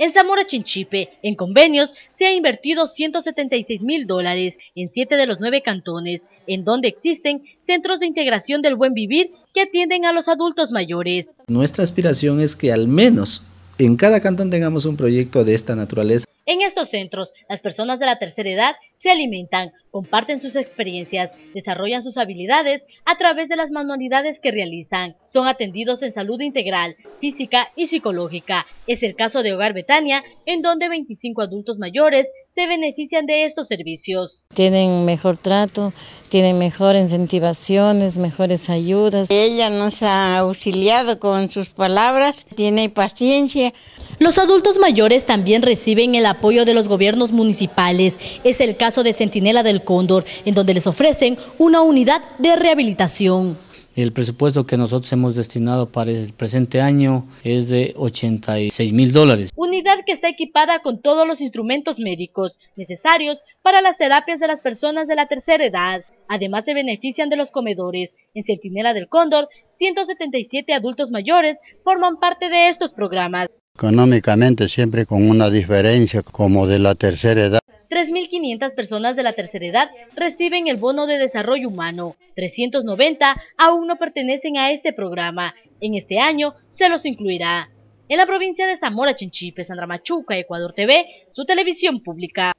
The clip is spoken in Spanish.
En Zamora Chinchipe, en convenios, se ha invertido 176 mil dólares en siete de los nueve cantones, en donde existen centros de integración del buen vivir que atienden a los adultos mayores. Nuestra aspiración es que al menos en cada cantón tengamos un proyecto de esta naturaleza estos centros, las personas de la tercera edad se alimentan, comparten sus experiencias, desarrollan sus habilidades a través de las manualidades que realizan. Son atendidos en salud integral, física y psicológica. Es el caso de Hogar Betania, en donde 25 adultos mayores se benefician de estos servicios. Tienen mejor trato, tienen mejor incentivaciones, mejores ayudas. Ella nos ha auxiliado con sus palabras, tiene paciencia. Los adultos mayores también reciben el apoyo de los gobiernos municipales. Es el caso de Centinela del Cóndor, en donde les ofrecen una unidad de rehabilitación. El presupuesto que nosotros hemos destinado para el presente año es de 86 mil dólares. Unidad que está equipada con todos los instrumentos médicos necesarios para las terapias de las personas de la tercera edad. Además se benefician de los comedores. En Centinela del Cóndor, 177 adultos mayores forman parte de estos programas económicamente siempre con una diferencia como de la tercera edad. 3.500 personas de la tercera edad reciben el bono de desarrollo humano. 390 aún no pertenecen a este programa. En este año se los incluirá. En la provincia de Zamora, Chinchipe, Sandra Machuca, Ecuador TV, su televisión pública.